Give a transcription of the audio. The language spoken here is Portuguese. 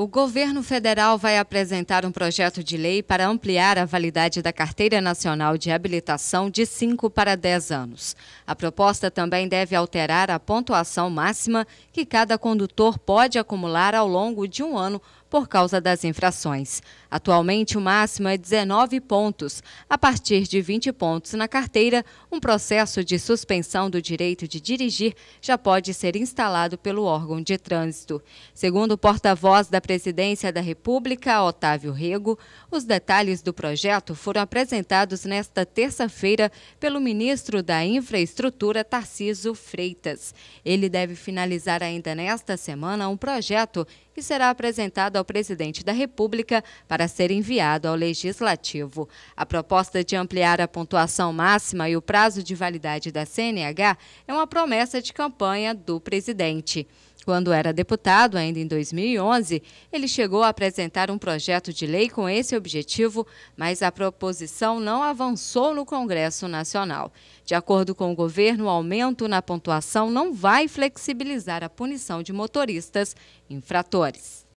O governo federal vai apresentar um projeto de lei para ampliar a validade da Carteira Nacional de Habilitação de 5 para 10 anos. A proposta também deve alterar a pontuação máxima que cada condutor pode acumular ao longo de um ano por causa das infrações. Atualmente, o máximo é 19 pontos. A partir de 20 pontos na carteira, um processo de suspensão do direito de dirigir já pode ser instalado pelo órgão de trânsito. Segundo o porta-voz da presidência da República, Otávio Rego, os detalhes do projeto foram apresentados nesta terça-feira pelo ministro da Infraestrutura, Tarciso Freitas. Ele deve finalizar ainda nesta semana um projeto que será apresentado ao presidente da República para ser enviado ao Legislativo. A proposta de ampliar a pontuação máxima e o prazo de validade da CNH é uma promessa de campanha do presidente. Quando era deputado, ainda em 2011, ele chegou a apresentar um projeto de lei com esse objetivo, mas a proposição não avançou no Congresso Nacional. De acordo com o governo, o aumento na pontuação não vai flexibilizar a punição de motoristas infratores.